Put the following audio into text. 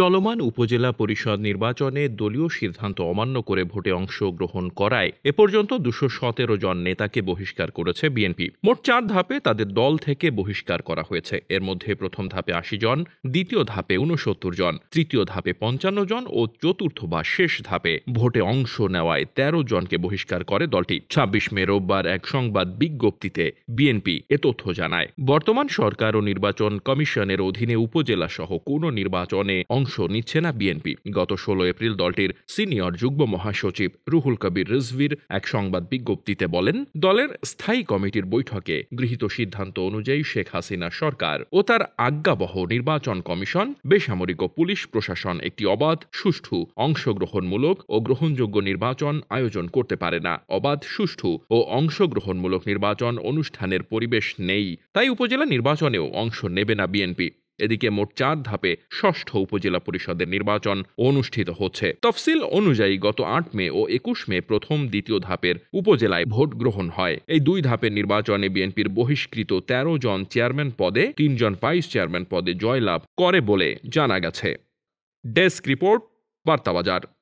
চলমান উপজেলা পরিষদ নির্বাচনে দলীয় সিদ্ধান্ত অমান্য করে ভোটে অংশগ্রহণ করায় এ পর্যন্ত দুশো সতেরো জন নেতাকে বহিষ্কার করেছে বিএনপি মোট চার ধাপে তাদের দল থেকে বহিষ্কার করা হয়েছে এর মধ্যে প্রথম ধাপে আশি জন দ্বিতীয় ধাপে উনসত্তর জন তৃতীয় ধাপে পঞ্চান্ন জন ও চতুর্থ বা শেষ ধাপে ভোটে অংশ নেওয়ায় তেরো জনকে বহিষ্কার করে দলটি ছাব্বিশ মে রোববার এক সংবাদ বিজ্ঞপ্তিতে বিএনপি এ তথ্য জানায় বর্তমান সরকার ও নির্বাচন কমিশনের অধীনে উপজেলা সহ কোনো নির্বাচনে অংশ অংশ নিচ্ছে না বিএনপি গত ষোলো এপ্রিল দলটির সিনিয়র যুগ্ম মহাসচিব রুহুল কবির রিজভির এক সংবাদ বিজ্ঞপ্তিতে বলেন দলের স্থায়ী কমিটির বৈঠকে গৃহীত সিদ্ধান্ত অনুযায়ী শেখ হাসিনা সরকার ও তার আজ্ঞাবহ নির্বাচন কমিশন বেসামরিক ও পুলিশ প্রশাসন একটি অবাধ সুষ্ঠু অংশগ্রহণমূলক ও গ্রহণযোগ্য নির্বাচন আয়োজন করতে পারে না অবাধ সুষ্ঠু ও অংশগ্রহণমূলক নির্বাচন অনুষ্ঠানের পরিবেশ নেই তাই উপজেলা নির্বাচনেও অংশ নেবে না বিএনপি এদিকে মোট চার ধাপে ষষ্ঠ উপজেলা পরিষদের নির্বাচন অনুষ্ঠিত হচ্ছে তফসিল অনুযায়ী গত আট মে ও একুশ মে প্রথম দ্বিতীয় ধাপের উপজেলায় ভোট গ্রহণ হয় এই দুই ধাপের নির্বাচনে বিএনপির বহিষ্কৃত ১৩ জন চেয়ারম্যান পদে তিনজন ভাইস চেয়ারম্যান পদে জয়লাভ করে বলে জানা গেছে ডেস্ক রিপোর্ট বার্তাবাজার